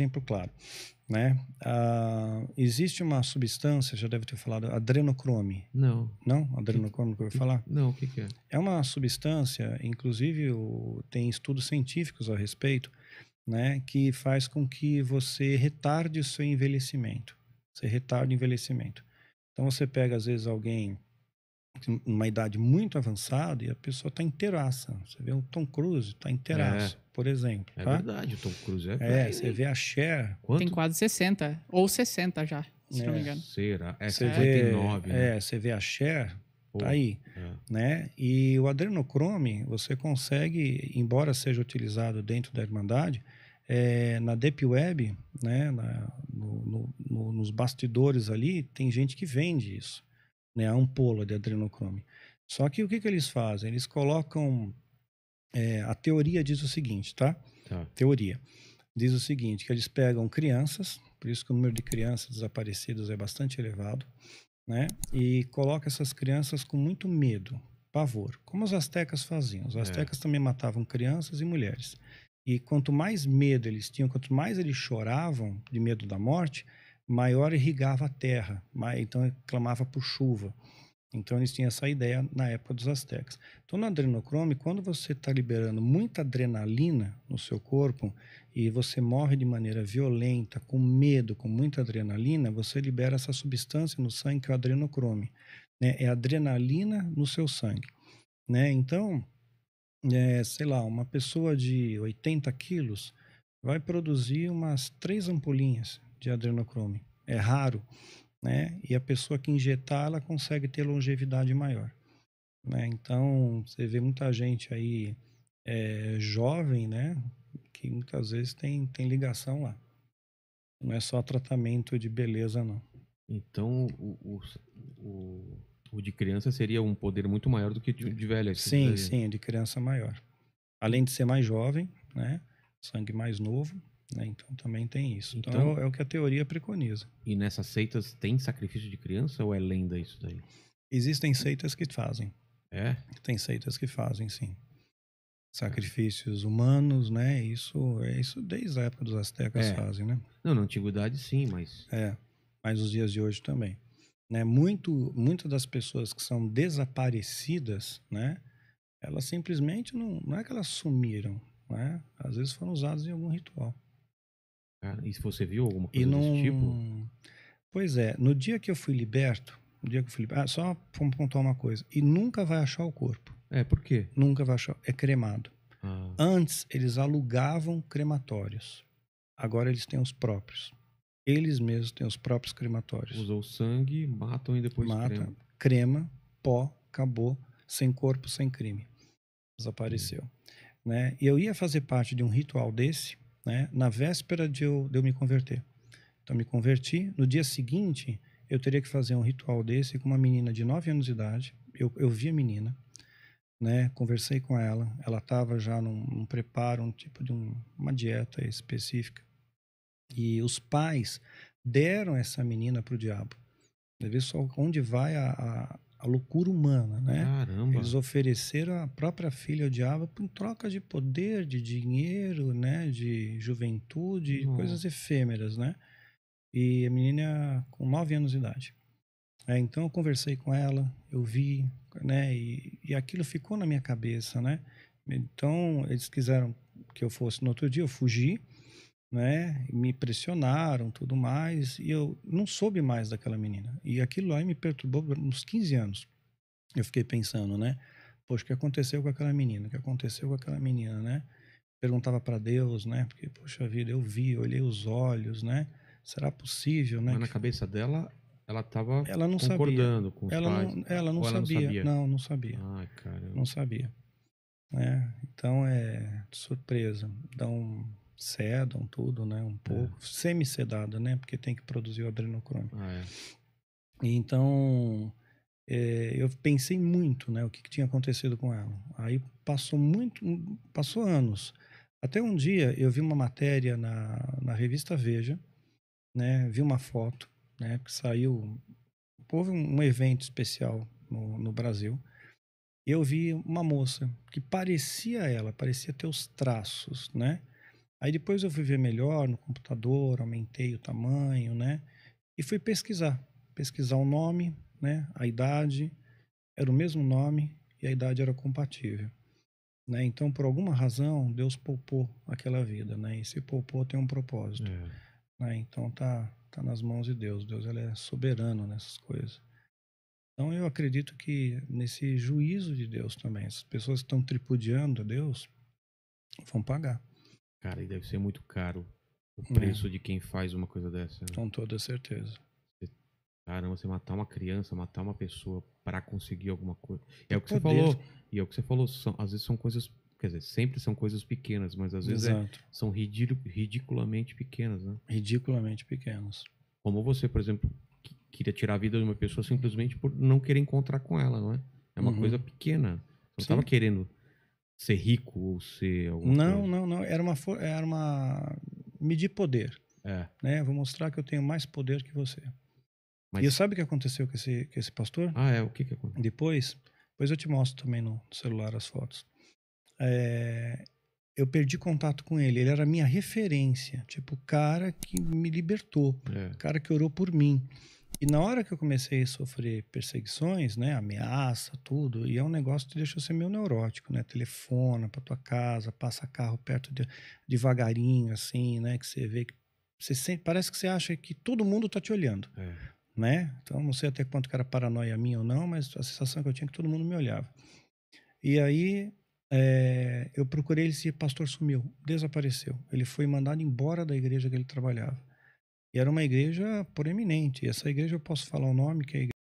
exemplo claro. Né? Ah, existe uma substância, já deve ter falado, adrenocrome. Não. Não? Adrenocrome que eu vou falar? Não, o que, que, é? É uma substância, inclusive o, tem estudos científicos a respeito, né, que faz com que você retarde o seu envelhecimento. Você retarda o envelhecimento. Então você pega, às vezes, alguém uma idade muito avançada e a pessoa está inteiraça. Você vê o Tom Cruise, está inteiraço, é. por exemplo. É tá? verdade, o Tom Cruise é. É, você vê a Cher. Quanto? Tem quase 60, ou 60 já, se é. não me é. engano. Será? É, você 59, vê, né? É, você vê a Cher, está tá aí, é. né? E o adrenocrome, você consegue, embora seja utilizado dentro da Irmandade, é, na Deep Web, né, na, no, no, no, nos bastidores ali, tem gente que vende isso né, a ampola de adrenocrome. Só que o que, que eles fazem? Eles colocam. É, a teoria diz o seguinte, tá? tá? Teoria. Diz o seguinte: que eles pegam crianças, por isso que o número de crianças desaparecidas é bastante elevado, né? E coloca essas crianças com muito medo, pavor, como os astecas faziam. Os é. astecas é. também matavam crianças e mulheres. E quanto mais medo eles tinham, quanto mais eles choravam de medo da morte, maior irrigava a terra, então clamava por chuva. Então eles tinham essa ideia na época dos astecas. Então no adrenocrome, quando você está liberando muita adrenalina no seu corpo e você morre de maneira violenta, com medo, com muita adrenalina, você libera essa substância no sangue que é o adrenocrome. Né? É adrenalina no seu sangue. Né? Então, é, sei lá, uma pessoa de 80 quilos vai produzir umas três ampolinhas de adrenocrome. É raro, né? E a pessoa que injetar, ela consegue ter longevidade maior. Né? Então, você vê muita gente aí é, jovem, né? Que muitas vezes tem, tem ligação lá. Não é só tratamento de beleza, não. Então, o, o, o, de criança seria um poder muito maior do que de, de velha. É sim, sim, de criança maior. Além de ser mais jovem, né? Sangue mais novo, né? Então também tem isso. Então, então é, o, que a teoria preconiza. E nessas seitas tem sacrifício de criança ou é lenda isso daí? Existem seitas que fazem. É? Tem seitas que fazem, sim. Sacrifícios é. humanos, né? Isso, é isso desde a época dos astecas é. fazem, né? Não, na antiguidade sim, mas. É, mas os dias de hoje também. Né? Muito, muitas das pessoas que são desaparecidas, né? Elas simplesmente não, não é que elas sumiram, né? Às vezes foram usadas em algum ritual. É, e se você viu alguma coisa não... desse tipo? Pois é, no dia que eu fui liberto, no dia que eu fui liberto, ah, só vamos pontuar uma coisa, e nunca vai achar o corpo. É, por quê? Nunca vai achar, é cremado. Ah. Antes eles alugavam crematórios, agora eles têm os próprios. Eles mesmos têm os próprios crematórios. Usou sangue, matam e depois cremam. crema. crema, pó, acabou, sem corpo, sem crime. Desapareceu. Hum. Né? E eu ia fazer parte de um ritual desse, né, na véspera de eu, de eu me converter. Então, me converti. No dia seguinte, eu teria que fazer um ritual desse com uma menina de 9 anos de idade. Eu, eu vi a menina, né, conversei com ela. Ela estava já num, num, preparo, um tipo de um, uma dieta específica. E os pais deram essa menina para o diabo. Deve só onde vai a, a a loucura humana, né? Caramba. Eles ofereceram a própria filha ao diabo em troca de poder, de dinheiro, né? De juventude, Nossa. coisas efêmeras, né? E a menina com nove anos de idade. É, então eu conversei com ela, eu vi, né? E, e aquilo ficou na minha cabeça, né? Então eles quiseram que eu fosse no outro dia, eu fugi né? Me pressionaram, tudo mais, e eu não soube mais daquela menina. E aquilo aí me perturbou por uns 15 anos. Eu fiquei pensando, né? Poxa, o que aconteceu com aquela menina? O que aconteceu com aquela menina, né? Perguntava para Deus, né? Porque, poxa vida, eu vi, olhei os olhos, né? Será possível, né? Mas na cabeça dela, ela estava concordando sabia. com os ela pais. Né? Não, ela não, sabia. não sabia. Não, não sabia. Ai, Não sabia. É, então é surpresa. Então sedam tudo, né? Um é. pouco, é. semi-sedada, né? Porque tem que produzir o adrenocromo. Ah, é. Então, é, eu pensei muito, né? O que, que, tinha acontecido com ela. Aí passou muito, passou anos. Até um dia eu vi uma matéria na, na revista Veja, né? Vi uma foto, né? Que saiu, houve um evento especial no, no Brasil eu vi uma moça que parecia ela, parecia ter os traços, né? Aí depois eu fui ver melhor no computador, aumentei o tamanho, né? E fui pesquisar. Pesquisar o nome, né? A idade. Era o mesmo nome e a idade era compatível. Né? Então, por alguma razão, Deus poupou aquela vida, né? E se poupou tem um propósito. É. Né? Então tá, tá nas mãos de Deus. Deus ele é soberano nessas coisas. Então eu acredito que nesse juízo de Deus também, essas pessoas que estão tripudiando a Deus vão pagar. Cara, e deve ser muito caro o é. preço é. de quem faz uma coisa dessa. Né? Com toda certeza. Caramba, você matar uma criança, matar uma pessoa para conseguir alguma coisa. É o que poder. você falou. E é o que você falou. São, às vezes são coisas. Quer dizer, sempre são coisas pequenas, mas às vezes é, são ridiculamente pequenas, né? Ridiculamente pequenas. Como você, por exemplo, que queria tirar a vida de uma pessoa simplesmente por não querer encontrar com ela, não é? É uma uhum. coisa pequena. Não estava querendo ser rico ou ser alguma não, coisa. Não, não, Era uma, era uma medir poder. É. Né? Vou mostrar que eu tenho mais poder que você. Mas... E sabe o que aconteceu com esse, com esse pastor? Ah, é. O que, que aconteceu? Depois, depois eu te mostro também no celular as fotos. É, eu perdi contato com ele. Ele era minha referência. Tipo, o cara que me libertou. É. O cara que orou por mim. E na hora que eu comecei a sofrer perseguições, né, ameaça, tudo, e é um negócio que deixou ser meio neurótico, né? Telefona para tua casa, passa carro perto de, devagarinho, assim, né? Que você vê que você parece que você acha que todo mundo tá te olhando, é. né? Então não sei até quanto que era paranoia minha ou não, mas a sensação que eu tinha é que todo mundo me olhava. E aí é, eu procurei ele, esse pastor sumiu, desapareceu. Ele foi mandado embora da igreja que ele trabalhava. E era uma igreja proeminente. E essa igreja eu posso falar o nome, que é a igreja